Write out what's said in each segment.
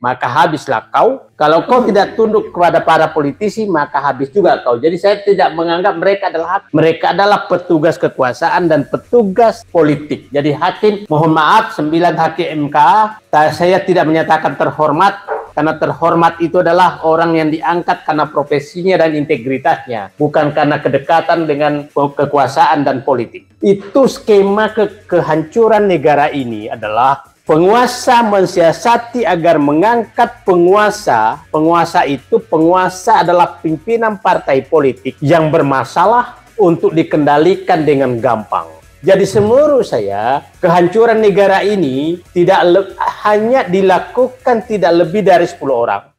maka habislah kau. Kalau kau tidak tunduk kepada para politisi, maka habis juga kau. Jadi saya tidak menganggap mereka adalah hakim. Mereka adalah petugas kekuasaan dan petugas politik. Jadi hakim, mohon maaf, sembilan hakim MK, saya tidak menyatakan terhormat, karena terhormat itu adalah orang yang diangkat karena profesinya dan integritasnya, bukan karena kedekatan dengan kekuasaan dan politik. Itu skema ke kehancuran negara ini adalah Penguasa mensiasati agar mengangkat penguasa. Penguasa itu penguasa adalah pimpinan partai politik yang bermasalah untuk dikendalikan dengan gampang. Jadi semuruh saya, kehancuran negara ini tidak hanya dilakukan tidak lebih dari 10 orang.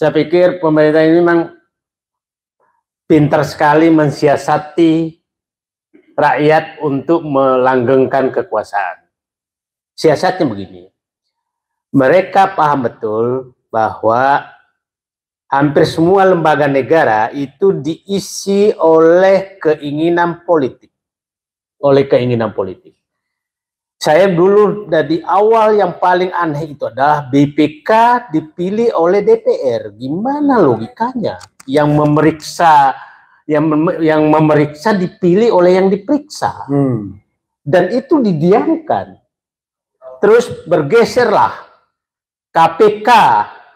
Saya pikir pemerintah ini memang pintar sekali mensiasati rakyat untuk melanggengkan kekuasaan. Siasatnya begini. Mereka paham betul bahwa hampir semua lembaga negara itu diisi oleh keinginan politik. Oleh keinginan politik. Saya dulu dari awal yang paling aneh itu adalah BPK dipilih oleh DPR. Gimana logikanya? Yang memeriksa yang mem yang memeriksa dipilih oleh yang diperiksa. Hmm. Dan itu didiamkan. Terus bergeserlah KPK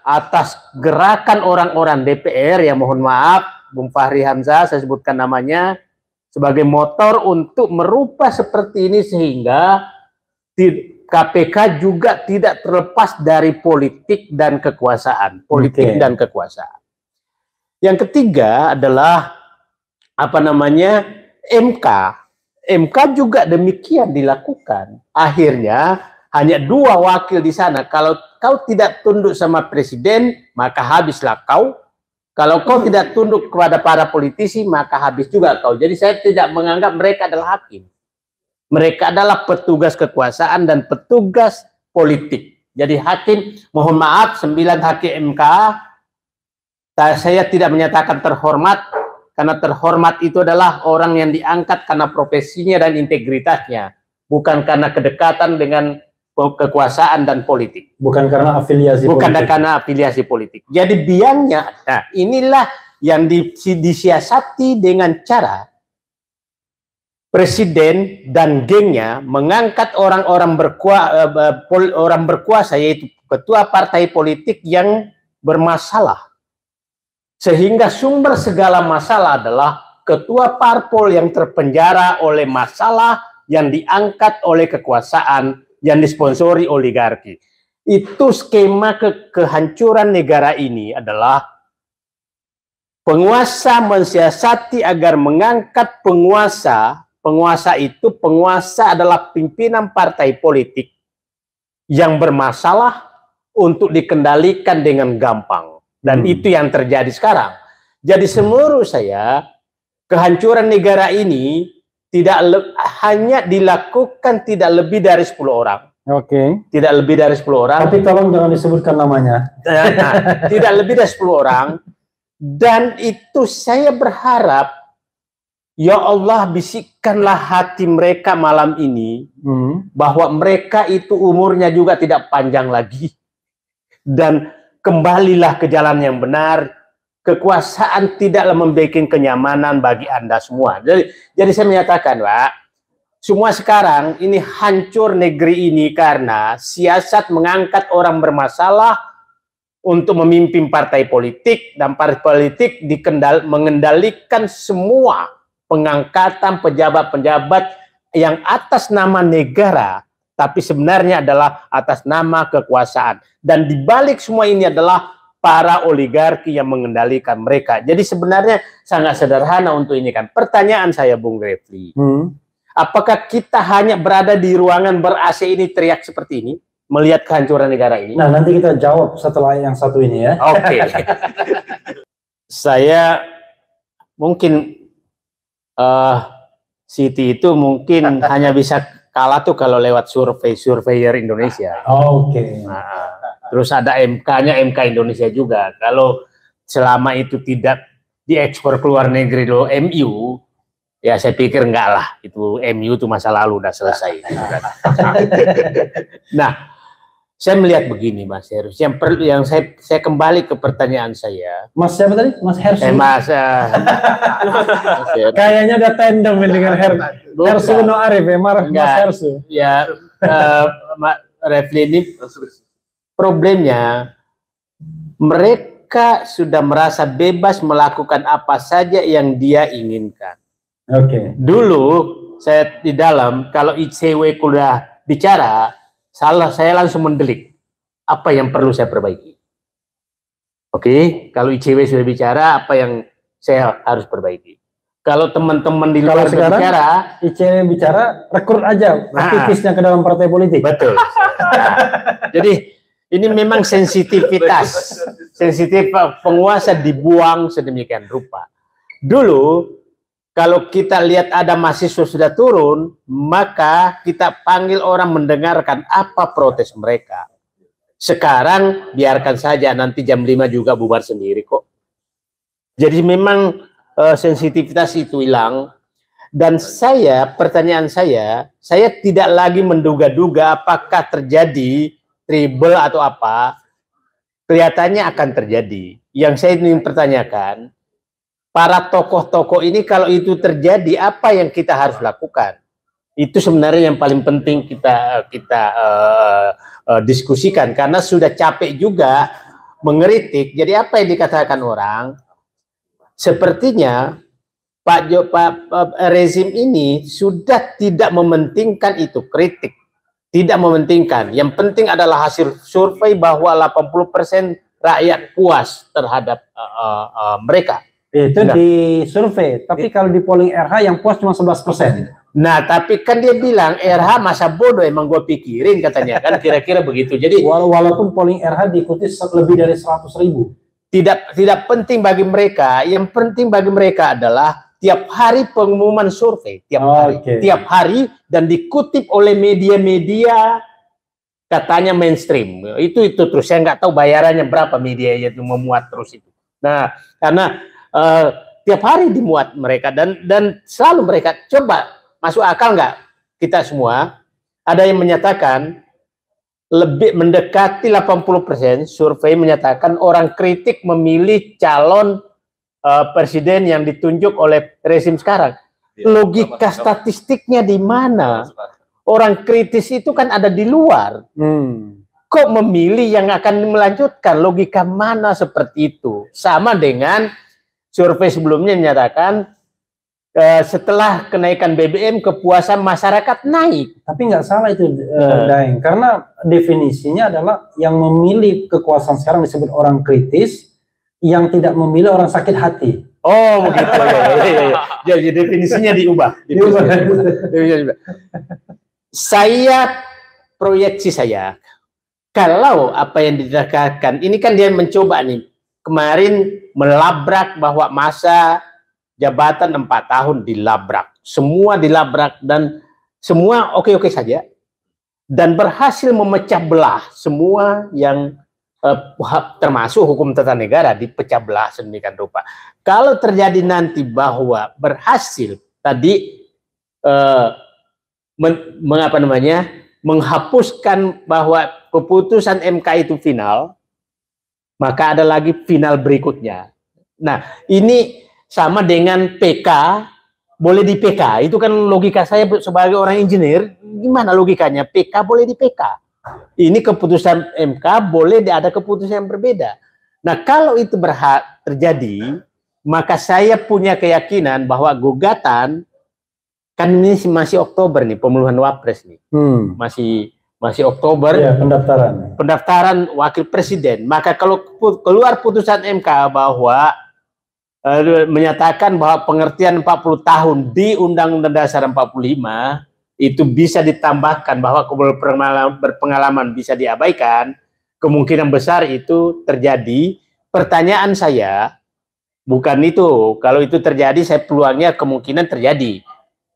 atas gerakan orang-orang DPR Ya mohon maaf Bung Fahri Hamzah saya sebutkan namanya sebagai motor untuk merubah seperti ini sehingga KPK juga tidak terlepas dari politik dan kekuasaan, politik okay. dan kekuasaan. Yang ketiga adalah apa namanya MK. MK juga demikian dilakukan. Akhirnya hanya dua wakil di sana. Kalau kau tidak tunduk sama presiden, maka habislah kau. Kalau kau tidak tunduk kepada para politisi, maka habis juga kau. Jadi saya tidak menganggap mereka adalah hakim. Mereka adalah petugas kekuasaan dan petugas politik. Jadi hakim, mohon maaf, sembilan hakim MK, saya tidak menyatakan terhormat, karena terhormat itu adalah orang yang diangkat karena profesinya dan integritasnya, bukan karena kedekatan dengan kekuasaan dan politik. Bukan karena afiliasi bukan politik. Bukan karena afiliasi politik. Jadi biangnya, nah inilah yang disiasati dengan cara presiden dan gengnya mengangkat orang-orang berkuasa, eh, berkuasa yaitu ketua partai politik yang bermasalah. Sehingga sumber segala masalah adalah ketua parpol yang terpenjara oleh masalah yang diangkat oleh kekuasaan yang disponsori oligarki. Itu skema ke kehancuran negara ini adalah penguasa mensiasati agar mengangkat penguasa Penguasa itu penguasa adalah pimpinan partai politik yang bermasalah untuk dikendalikan dengan gampang. Dan hmm. itu yang terjadi sekarang. Jadi semuruh saya kehancuran negara ini tidak hanya dilakukan tidak lebih dari 10 orang. Oke. Okay. Tidak lebih dari 10 orang. Tapi tolong jangan disebutkan namanya. Eh, nah, tidak lebih dari 10 orang. Dan itu saya berharap Ya Allah bisikkanlah hati mereka malam ini hmm. bahwa mereka itu umurnya juga tidak panjang lagi dan kembalilah ke jalan yang benar kekuasaan tidaklah membuat kenyamanan bagi anda semua jadi jadi saya menyatakan Pak semua sekarang ini hancur negeri ini karena siasat mengangkat orang bermasalah untuk memimpin partai politik dan partai politik dikendal mengendalikan semua pengangkatan pejabat-pejabat yang atas nama negara tapi sebenarnya adalah atas nama kekuasaan dan dibalik semua ini adalah para oligarki yang mengendalikan mereka. Jadi sebenarnya sangat sederhana untuk ini kan. Pertanyaan saya Bung Refli, hmm. apakah kita hanya berada di ruangan ber AC ini teriak seperti ini? melihat kehancuran negara ini? Nah, nanti kita jawab setelah yang satu ini ya. Oke. Okay. saya mungkin uh, eh, City itu mungkin hanya bisa kalah tuh kalau lewat survei surveyor Indonesia. Oh, Oke. Okay. Nah, terus ada MK-nya MK Indonesia juga. Kalau selama itu tidak diekspor ke luar negeri lo MU, ya saya pikir enggak lah. Itu MU itu masa lalu udah selesai. nah, saya melihat begini Mas Herus. Yang perlu yang saya saya kembali ke pertanyaan saya. Mas siapa tadi? Mas Herus. Eh, mas. Uh, mas Herus. Kayaknya ada tandem dengan Her Herus Uno Arif ya, Marif Mas Herus. Ya, uh, ya, eh, Mas Refli ini problemnya mereka sudah merasa bebas melakukan apa saja yang dia inginkan. Oke. Okay. Dulu saya di dalam kalau ICW sudah bicara salah saya langsung mendelik apa yang perlu saya perbaiki. Oke, kalau ICW sudah bicara apa yang saya harus perbaiki. Kalau teman-teman di luar sekarang, bicara, ICW bicara rekrut aja ah. aktivisnya ke dalam partai politik. Betul. jadi ini memang sensitivitas, sensitif penguasa dibuang sedemikian rupa. Dulu kalau kita lihat ada mahasiswa sudah turun, maka kita panggil orang mendengarkan apa protes mereka. Sekarang biarkan saja, nanti jam 5 juga bubar sendiri kok. Jadi memang e, sensitivitas itu hilang. Dan saya, pertanyaan saya, saya tidak lagi menduga-duga apakah terjadi tribal atau apa. Kelihatannya akan terjadi. Yang saya ingin pertanyakan, para tokoh-tokoh ini kalau itu terjadi apa yang kita harus lakukan? Itu sebenarnya yang paling penting kita eh, kita uh, uh, diskusikan karena sudah capek juga mengeritik. Jadi apa yang dikatakan orang? Sepertinya Pak, jo, Pak, Pak rezim ini sudah tidak mementingkan itu kritik, tidak mementingkan. Yang penting adalah hasil survei bahwa 80% rakyat puas terhadap uh, uh, mereka. Itu nah. di survei, tapi iya. kalau di polling RH yang puas cuma 11 persen. Nah, tapi kan dia bilang RH masa bodoh emang gue pikirin katanya kan kira-kira begitu. Jadi Wala walaupun polling RH diikuti lebih dari 100 ribu. Tidak tidak penting bagi mereka. Yang penting bagi mereka adalah tiap hari pengumuman survei tiap hari tiap hari dan dikutip oleh media-media katanya mainstream itu itu terus saya nggak tahu bayarannya berapa media itu memuat terus itu nah karena uh, tiap hari dimuat mereka dan dan selalu mereka coba masuk akal nggak kita semua ada yang menyatakan lebih mendekati 80% survei menyatakan orang kritik memilih calon uh, presiden yang ditunjuk oleh rezim sekarang. Ya, Logika apa, apa, statistiknya di mana? Orang kritis itu kan ada di luar. Hmm. Kok memilih yang akan melanjutkan? Logika mana seperti itu? Sama dengan survei sebelumnya menyatakan uh, setelah kenaikan BBM kepuasan masyarakat naik. Tapi nggak salah itu uh, Daeng, karena definisinya adalah yang memilih kekuasaan sekarang disebut orang kritis, yang tidak memilih orang sakit hati. Oh begitu ya, ya, ya, Jadi definisinya diubah. diubah. saya proyeksi saya kalau apa yang didekatkan ini kan dia mencoba nih kemarin melabrak bahwa masa jabatan empat tahun dilabrak. Semua dilabrak dan semua oke-oke saja. Dan berhasil memecah belah semua yang eh, termasuk hukum tata negara dipecah belah sedemikian rupa. Kalau terjadi nanti bahwa berhasil tadi eh, men, mengapa namanya menghapuskan bahwa keputusan MK itu final maka ada lagi final berikutnya. Nah, ini sama dengan PK, boleh di PK. Itu kan logika saya sebagai orang engineer, gimana logikanya? PK boleh di PK. Ini keputusan MK boleh ada keputusan yang berbeda. Nah, kalau itu berhak terjadi, maka saya punya keyakinan bahwa gugatan kan ini masih Oktober nih pemilihan wapres nih. Hmm. Masih masih Oktober ya, pendaftaran pendaftaran wakil presiden maka kalau keluar putusan MK bahwa uh, menyatakan bahwa pengertian 40 tahun di Undang-Undang Dasar 45 itu bisa ditambahkan bahwa berpengalaman bisa diabaikan kemungkinan besar itu terjadi pertanyaan saya bukan itu kalau itu terjadi saya peluangnya kemungkinan terjadi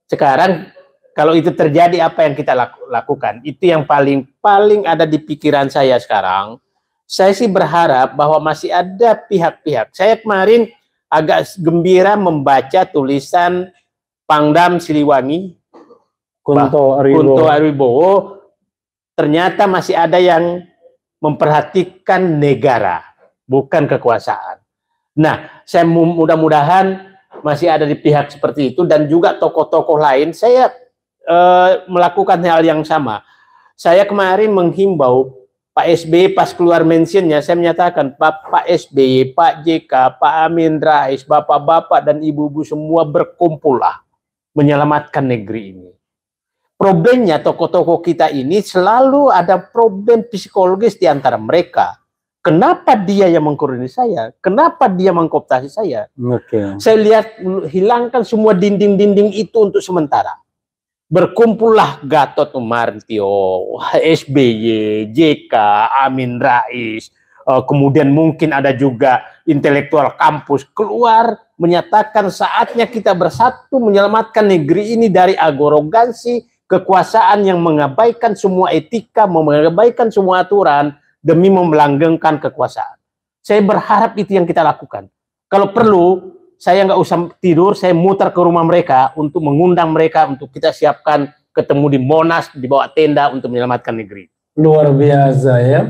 sekarang kalau itu terjadi apa yang kita laku, lakukan? Itu yang paling paling ada di pikiran saya sekarang. Saya sih berharap bahwa masih ada pihak-pihak. Saya kemarin agak gembira membaca tulisan Pangdam Siliwangi Kunto Aribowo ternyata masih ada yang memperhatikan negara, bukan kekuasaan. Nah, saya mudah-mudahan masih ada di pihak seperti itu dan juga tokoh-tokoh lain. Saya uh, melakukan hal yang sama. Saya kemarin menghimbau Pak SBY pas keluar mentionnya, saya menyatakan Pak, Pak SBY, Pak JK, Pak Amin Rais, bapak-bapak dan ibu-ibu semua berkumpullah menyelamatkan negeri ini. Problemnya tokoh-tokoh kita ini selalu ada problem psikologis di antara mereka. Kenapa dia yang mengkoordinasi saya? Kenapa dia mengkooptasi saya? Okay. Saya lihat hilangkan semua dinding-dinding itu untuk sementara berkumpullah Gatot Nurmantio, SBY, JK, Amin Rais, eh, kemudian mungkin ada juga intelektual kampus keluar menyatakan saatnya kita bersatu menyelamatkan negeri ini dari agorogansi kekuasaan yang mengabaikan semua etika, mengabaikan semua aturan demi memelanggengkan kekuasaan. Saya berharap itu yang kita lakukan. Kalau perlu saya nggak usah tidur, saya muter ke rumah mereka untuk mengundang mereka untuk kita siapkan ketemu di Monas di bawah tenda untuk menyelamatkan negeri. Luar biasa ya.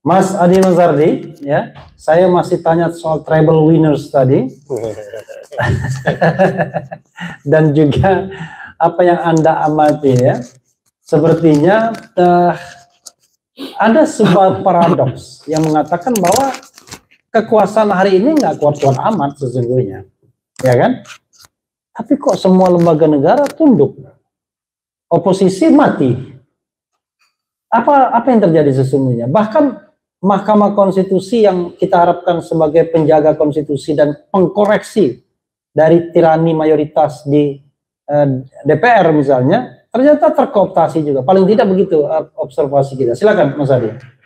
Mas Adi Mazardi, ya, saya masih tanya soal tribal winners tadi, dan juga apa yang anda amati ya, sepertinya uh, ada sebuah paradoks yang mengatakan bahwa kekuasaan hari ini nggak kuat-kuat amat sesungguhnya, ya kan? Tapi kok semua lembaga negara tunduk, oposisi mati. Apa apa yang terjadi sesungguhnya? Bahkan Mahkamah Konstitusi yang kita harapkan sebagai penjaga konstitusi dan pengkoreksi dari tirani mayoritas di eh, DPR misalnya, ternyata terkooptasi juga. Paling tidak begitu eh, observasi kita. Silakan Mas Adi.